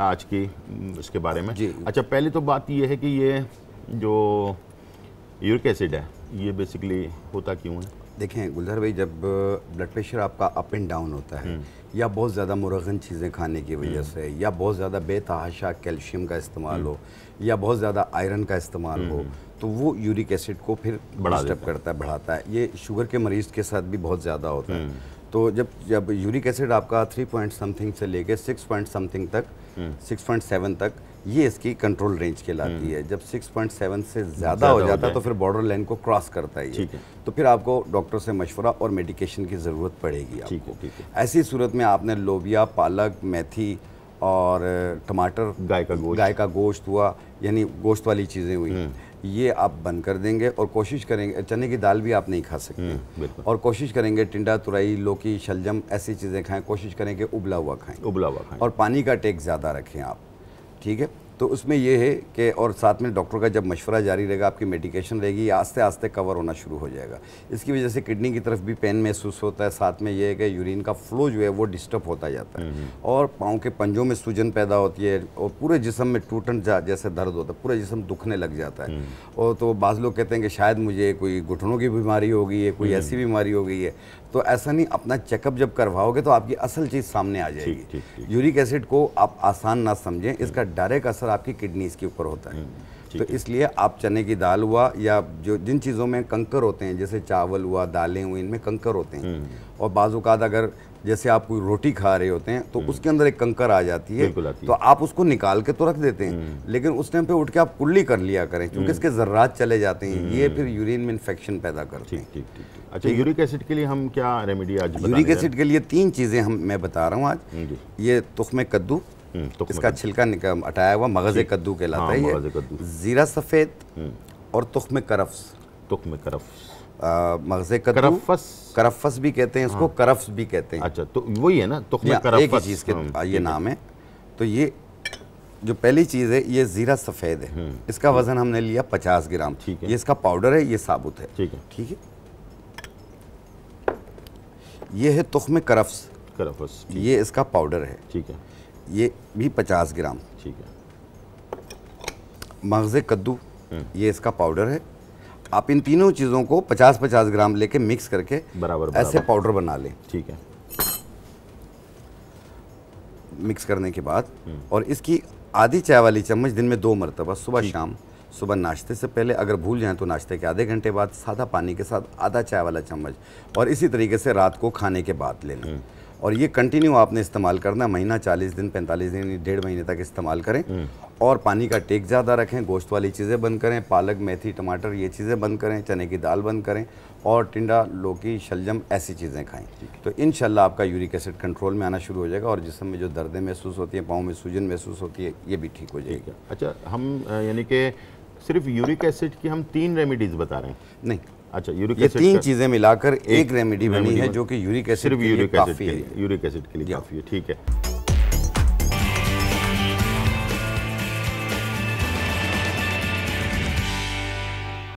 आज की इसके हम्म, बारे में अच्छा पहले तो बात यह है कि ये जो यूरिक एसिड है ये बेसिकली होता क्यों है देखें गुलजार भाई जब ब्लड प्रेशर आपका अप एंड डाउन होता है हम्म। या बहुत ज़्यादा मुरगन चीज़ें खाने की वजह हम्म। से या बहुत ज़्यादा बेतहाशा कैल्शियम का इस्तेमाल हो या बहुत ज़्यादा आयरन का इस्तेमाल हो तो वो यूरिक एसिड को फिर डिस्टर्ब करता है बढ़ाता है ये शुगर के मरीज़ के साथ भी बहुत ज़्यादा होता है तो जब जब यूरिक एसिड आपका थ्री पॉइंट समथिंग से लेके सिक्स पॉइंट समथिंग तक 6.7 तक ये इसकी कंट्रोल रेंज के लाती है जब 6.7 से ज़्यादा हो जाता है तो फिर बॉर्डर लाइन को क्रॉस करता है तो फिर आपको डॉक्टर से मशवरा और मेडिकेशन की ज़रूरत पड़ेगी ऐसी सूरत में आपने लोबिया पालक मेथी और टमाटर गाय का गोश्त गाय का गोश्त हुआ यानी गोश्त वाली चीज़ें हुई हम्म। ये आप बंद कर देंगे और कोशिश करेंगे चने की दाल भी आप नहीं खा सकते हम्म, और कोशिश करेंगे टिंडा तुरई लौकी शलजम ऐसी चीज़ें खाएं कोशिश करेंगे उबला हुआ खाएं उबला हुआ खाएं और पानी का टेक ज़्यादा रखें आप ठीक है तो उसमें यह है कि और साथ में डॉक्टर का जब मशवरा जारी रहेगा आपकी मेडिकेशन रहेगी आस्ते आस्ते कवर होना शुरू हो जाएगा इसकी वजह से किडनी की तरफ भी पेन महसूस होता है साथ में यह है कि यूरिन का फ्लो जो है वो डिस्टर्ब होता जाता है हम्म, हम्म। और पाँव के पंजों में सूजन पैदा होती है और पूरे जिसम में टूटन जैसे दर्द होता है पूरा जिसम दुखने लग जाता है हम्म। और तो बाद लोग कहते हैं कि शायद मुझे कोई घुटनों की बीमारी हो गई है कोई ऐसी बीमारी हो गई है तो ऐसा नहीं अपना चेकअप जब करवाओगे तो आपकी असल चीज़ सामने आ जाएगी यूरिक एसिड को आप आसान ना समझें इसका डायरेक्ट असर आपकी किडनीज के ऊपर होता है हम्म, तो इसलिए आप चने की दाल हुआ या जो जिन चीज़ों में कंकर होते हैं जैसे चावल हुआ दालें हुई इनमें कंकर होते हैं हम्म। और बाजूकात अगर जैसे आप कोई रोटी खा रहे होते हैं तो हम्म। उसके अंदर एक कंकर आ जाती है तो आप उसको निकाल के तो रख देते हैं लेकिन उस टाइम पे उठ के आप कुल्ली कर लिया करें क्योंकि इसके जर्रात चले जाते हैं ये फिर यूरिन में इन्फेक्शन पैदा करते हैं तो अच्छा यूरिक एसिड के लिए हम क्या रेमेडी आज यूरिक एसिड के लिए तीन चीज़ें हम मैं बता रहा हूँ आज ये तुखम कद्दू हम्म, तो इसका मतलब- छिलका हटाया हुआ मगज कद्दू कहलाता हाँ, है जीरा सफ़ेद हम्म। और तुख में करफ्स तुख में करफ्स मगज करफस करफस भी कहते हैं इसको हाँ। करफ्स भी कहते हैं अच्छा तो वही है ना तुख करफस एक ही चीज़ के हाँ, ये नाम है तो ये जो पहली चीज़ है ये ज़ीरा सफ़ेद है हम्म। इसका वज़न हमने लिया पचास ग्राम ठीक है ये इसका पाउडर है ये साबुत है ठीक है ठीक है ये है तुख में करफ्स करफस ये इसका पाउडर है ठीक है ये भी पचास ग्राम ठीक है मगज़ कद्दू हम्म। ये इसका पाउडर है आप इन तीनों चीज़ों को पचास पचास ग्राम लेके मिक्स करके बराबर, बराबर ऐसे पाउडर बना लें ठीक है मिक्स करने के बाद हम्म। और इसकी आधी चाय वाली चम्मच दिन में दो मरतबा सुबह शाम सुबह नाश्ते से पहले अगर भूल जाएं तो नाश्ते के आधे घंटे बाद सादा पानी के साथ आधा चाय वाला चम्मच और इसी तरीके से रात को खाने के बाद लेना और ये कंटिन्यू आपने इस्तेमाल करना महीना चालीस दिन पैंतालीस दिन डेढ़ महीने तक इस्तेमाल करें हम्म। और पानी का टेक ज़्यादा रखें गोश्त वाली चीज़ें बंद करें पालक मेथी टमाटर ये चीज़ें बंद करें चने की दाल बंद करें और टिंडा लौकी शलजम ऐसी चीज़ें खाएं तो इन आपका यूरिक एसिड कंट्रोल में आना शुरू हो जाएगा और जिसमें जो दर्दें महसूस होती हैं पाँव में सूजन महसूस होती है ये भी ठीक हो जाएगी अच्छा हम यानी कि सिर्फ यूरिक एसिड की हम तीन रेमिडीज़ बता रहे हैं नहीं अच्छा यूरिक ये तीन चीज़ें मिलाकर एक, एक रेमेडी बनी है जो कि यूरिक एसिड सिर्फ यूरिक एसिड के लिए यूरिक एसिड के लिए काफ़ी है ठीक है